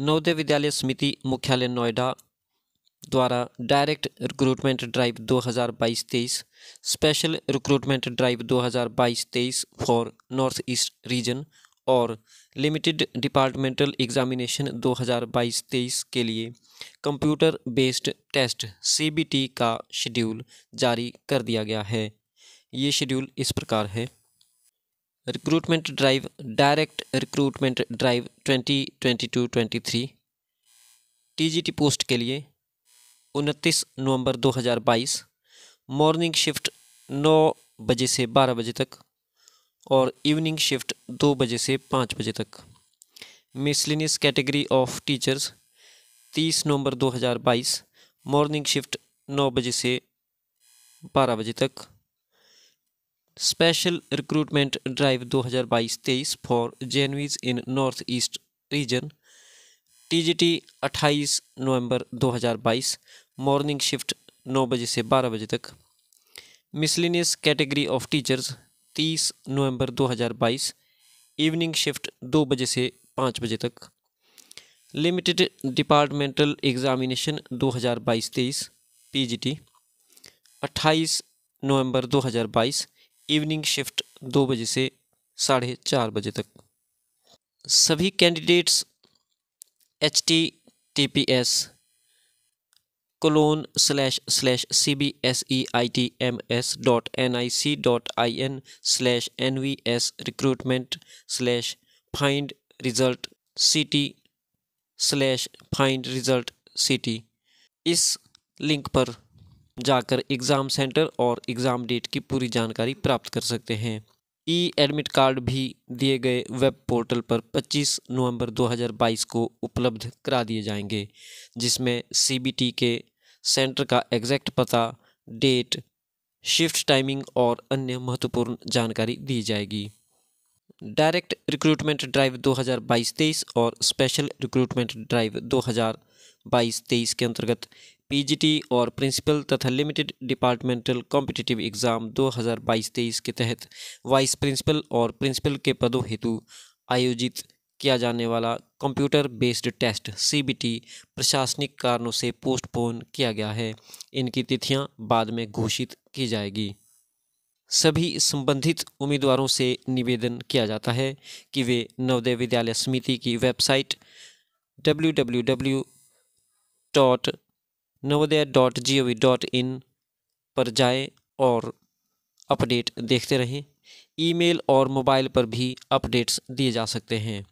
नवोदय विद्यालय समिति मुख्यालय नोएडा द्वारा direct recruitment drive 2022-23 special recruitment drive 2022-23 for north east region और लिमिटेड डिपार्टमेंटल एग्जामिनेशन 2022-23 के लिए कंप्यूटर बेस्ड टेस्ट सीबीटी का शेड्यूल जारी कर दिया गया है ये शेड्यूल इस प्रकार है recruitment drive direct recruitment drive 2022-23 TGT post के लिए 29 नवंबर 2022 मॉर्निंग शिफ्ट 9 बजे से 12 बजे तक और इवनिंग शिफ्ट 2 बजे से 5 बजे तक मिसलिनियस कैटेगरी ऑफ टीचर्स 30 नवंबर 2022 मॉर्निंग शिफ्ट 9 बजे से 12 बजे तक special recruitment drive 2022-23 for JNVs in north east region TGT 28 नवंबर 2022 मॉर्निंग शिफ्ट 9 बजे से 12 बजे तक मिसलिनियस कैटेगरी ऑफ टीचर्स 30 नवंबर 2022 इवनिंग शिफ्ट 2 बजे से 5 बजे तक लिमिटेड डिपार्टमेंटल एग्जामिनेशन 2022-23 पीजीटी 28 नवंबर 2022 इवनिंग शिफ्ट दो बजे से साढ़े चार बजे तक सभी candidates H T T P S colon slash slash C B S E I T M S dot N I C dot I N slash N V S recruitment slash find result C T slash find result C T इस link पर जाकर exam centre और exam date की पूरी जानकारी प्राप्त कर सकते हैं ई एडमिट कार्ड भी दिए गए वेब पोर्टल पर 25 नवंबर 2022 को उपलब्ध करा दिए जाएंगे जिसमें सीबीटी के सेंटर का एग्जैक्ट पता डेट शिफ्ट टाइमिंग और अन्य महत्वपूर्ण जानकारी दी जाएगी डायरेक्ट रिक्रूटमेंट ड्राइव 2022-23 और स्पेशल रिक्रूटमेंट ड्राइव 2022-23 के अंतर्गत पीजीटी और प्रिंसिपल तथा लिमिटेड डिपार्टमेंटल कॉम्पिटिटिव एग्ज़ाम 2022-23 के तहत वाइस प्रिंसिपल और प्रिंसिपल के पदों हेतु आयोजित किया जाने वाला कंप्यूटर बेस्ड टेस्ट सीबीटी प्रशासनिक कारणों से पोस्टपोन किया गया है इनकी तिथियां बाद में घोषित की जाएगी सभी संबंधित उम्मीदवारों से निवेदन किया जाता है कि वे नवोदय विद्यालय समिति की website W W W dot Navodaya dot G O V dot in पर जाएं और अपडेट देखते रहें ईमेल और मोबाइल पर भी अपडेट्स दिए जा सकते हैं